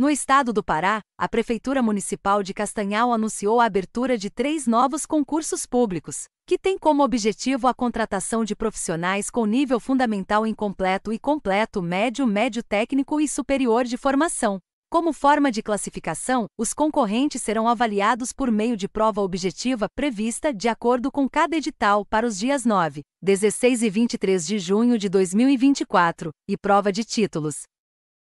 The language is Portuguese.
No estado do Pará, a Prefeitura Municipal de Castanhal anunciou a abertura de três novos concursos públicos, que têm como objetivo a contratação de profissionais com nível fundamental incompleto e completo médio, médio técnico e superior de formação. Como forma de classificação, os concorrentes serão avaliados por meio de prova objetiva prevista de acordo com cada edital para os dias 9, 16 e 23 de junho de 2024, e prova de títulos,